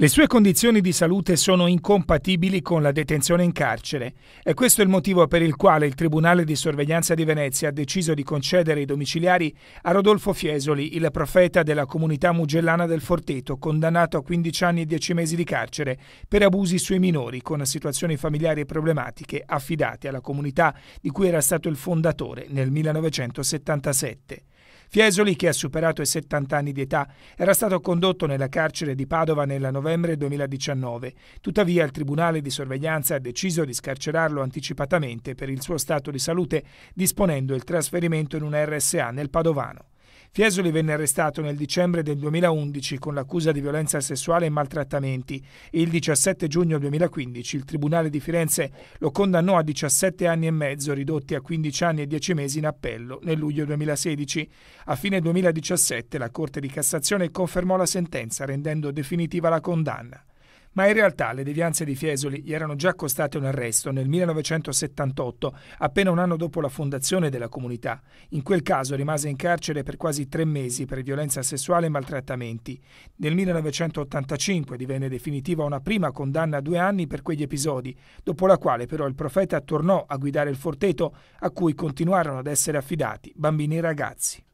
Le sue condizioni di salute sono incompatibili con la detenzione in carcere e questo è il motivo per il quale il Tribunale di sorveglianza di Venezia ha deciso di concedere i domiciliari a Rodolfo Fiesoli, il profeta della comunità mugellana del Forteto, condannato a 15 anni e 10 mesi di carcere per abusi sui minori con situazioni familiari problematiche affidate alla comunità di cui era stato il fondatore nel 1977. Fiesoli, che ha superato i 70 anni di età, era stato condotto nella carcere di Padova nel novembre 2019. Tuttavia il Tribunale di sorveglianza ha deciso di scarcerarlo anticipatamente per il suo stato di salute, disponendo il trasferimento in un RSA nel Padovano. Fiesoli venne arrestato nel dicembre del 2011 con l'accusa di violenza sessuale e maltrattamenti. Il 17 giugno 2015 il Tribunale di Firenze lo condannò a 17 anni e mezzo, ridotti a 15 anni e 10 mesi in appello nel luglio 2016. A fine 2017 la Corte di Cassazione confermò la sentenza, rendendo definitiva la condanna. Ma in realtà le devianze di Fiesoli gli erano già costate un arresto nel 1978, appena un anno dopo la fondazione della comunità. In quel caso rimase in carcere per quasi tre mesi per violenza sessuale e maltrattamenti. Nel 1985 divenne definitiva una prima condanna a due anni per quegli episodi, dopo la quale però il profeta tornò a guidare il forteto a cui continuarono ad essere affidati bambini e ragazzi.